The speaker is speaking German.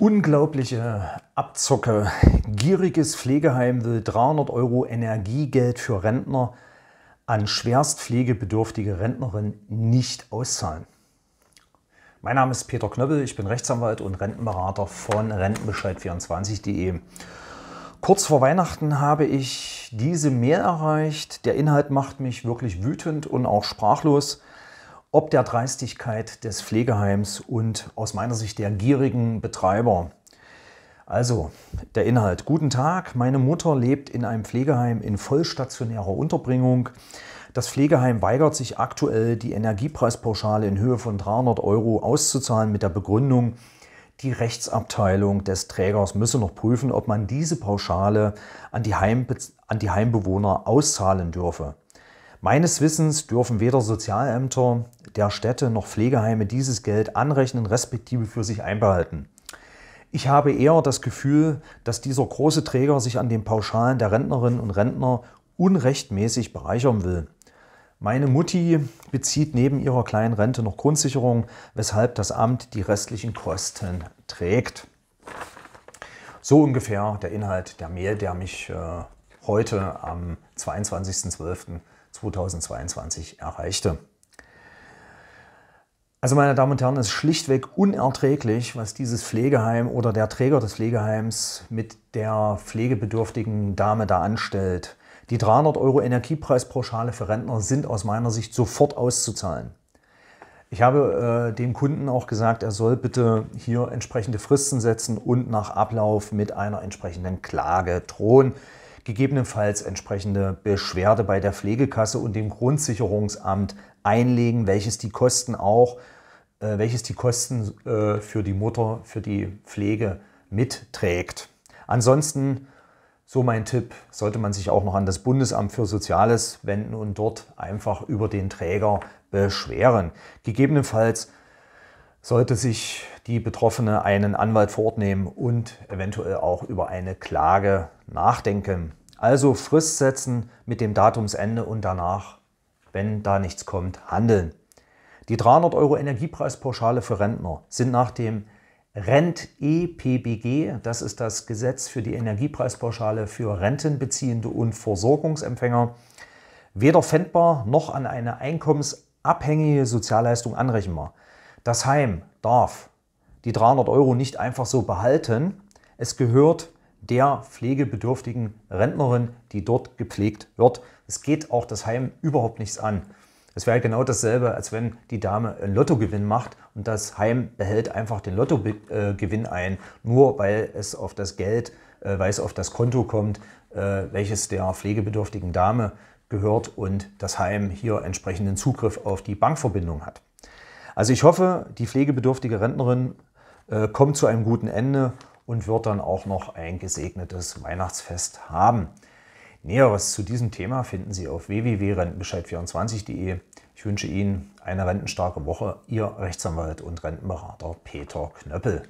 Unglaubliche Abzocke. Gieriges Pflegeheim will 300 Euro Energiegeld für Rentner an schwerstpflegebedürftige Rentnerinnen nicht auszahlen. Mein Name ist Peter Knöppel, ich bin Rechtsanwalt und Rentenberater von Rentenbescheid24.de. Kurz vor Weihnachten habe ich diese Mail erreicht. Der Inhalt macht mich wirklich wütend und auch sprachlos ob der Dreistigkeit des Pflegeheims und aus meiner Sicht der gierigen Betreiber. Also, der Inhalt. Guten Tag, meine Mutter lebt in einem Pflegeheim in vollstationärer Unterbringung. Das Pflegeheim weigert sich aktuell, die Energiepreispauschale in Höhe von 300 Euro auszuzahlen mit der Begründung, die Rechtsabteilung des Trägers müsse noch prüfen, ob man diese Pauschale an die, Heimbe an die Heimbewohner auszahlen dürfe. Meines Wissens dürfen weder Sozialämter der Städte noch Pflegeheime dieses Geld anrechnen respektive für sich einbehalten. Ich habe eher das Gefühl, dass dieser große Träger sich an den Pauschalen der Rentnerinnen und Rentner unrechtmäßig bereichern will. Meine Mutti bezieht neben ihrer kleinen Rente noch Grundsicherung, weshalb das Amt die restlichen Kosten trägt. So ungefähr der Inhalt der Mail, der mich äh, heute am 22.12.2022 erreichte. Also meine Damen und Herren, es ist schlichtweg unerträglich, was dieses Pflegeheim oder der Träger des Pflegeheims mit der pflegebedürftigen Dame da anstellt. Die 300 Euro Energiepreispauschale für Rentner sind aus meiner Sicht sofort auszuzahlen. Ich habe äh, dem Kunden auch gesagt, er soll bitte hier entsprechende Fristen setzen und nach Ablauf mit einer entsprechenden Klage drohen gegebenenfalls entsprechende Beschwerde bei der Pflegekasse und dem Grundsicherungsamt einlegen, welches die Kosten auch, äh, welches die Kosten äh, für die Mutter, für die Pflege mitträgt. Ansonsten, so mein Tipp, sollte man sich auch noch an das Bundesamt für Soziales wenden und dort einfach über den Träger beschweren. Gegebenenfalls sollte sich die Betroffene einen Anwalt vor Ort nehmen und eventuell auch über eine Klage nachdenken. Also Frist setzen mit dem Datumsende und danach, wenn da nichts kommt, handeln. Die 300 Euro Energiepreispauschale für Rentner sind nach dem RENT-EPBG, das ist das Gesetz für die Energiepreispauschale für Rentenbeziehende und Versorgungsempfänger, weder fändbar noch an eine einkommensabhängige Sozialleistung anrechenbar. Das Heim darf die 300 Euro nicht einfach so behalten. Es gehört der pflegebedürftigen Rentnerin, die dort gepflegt wird. Es geht auch das Heim überhaupt nichts an. Es wäre genau dasselbe, als wenn die Dame einen Lottogewinn macht und das Heim behält einfach den Lottogewinn ein, nur weil es auf das Geld, äh, weil es auf das Konto kommt, äh, welches der pflegebedürftigen Dame gehört und das Heim hier entsprechenden Zugriff auf die Bankverbindung hat. Also ich hoffe, die pflegebedürftige Rentnerin äh, kommt zu einem guten Ende und wird dann auch noch ein gesegnetes Weihnachtsfest haben. Näheres zu diesem Thema finden Sie auf www.rentenbescheid24.de. Ich wünsche Ihnen eine rentenstarke Woche. Ihr Rechtsanwalt und Rentenberater Peter Knöppel.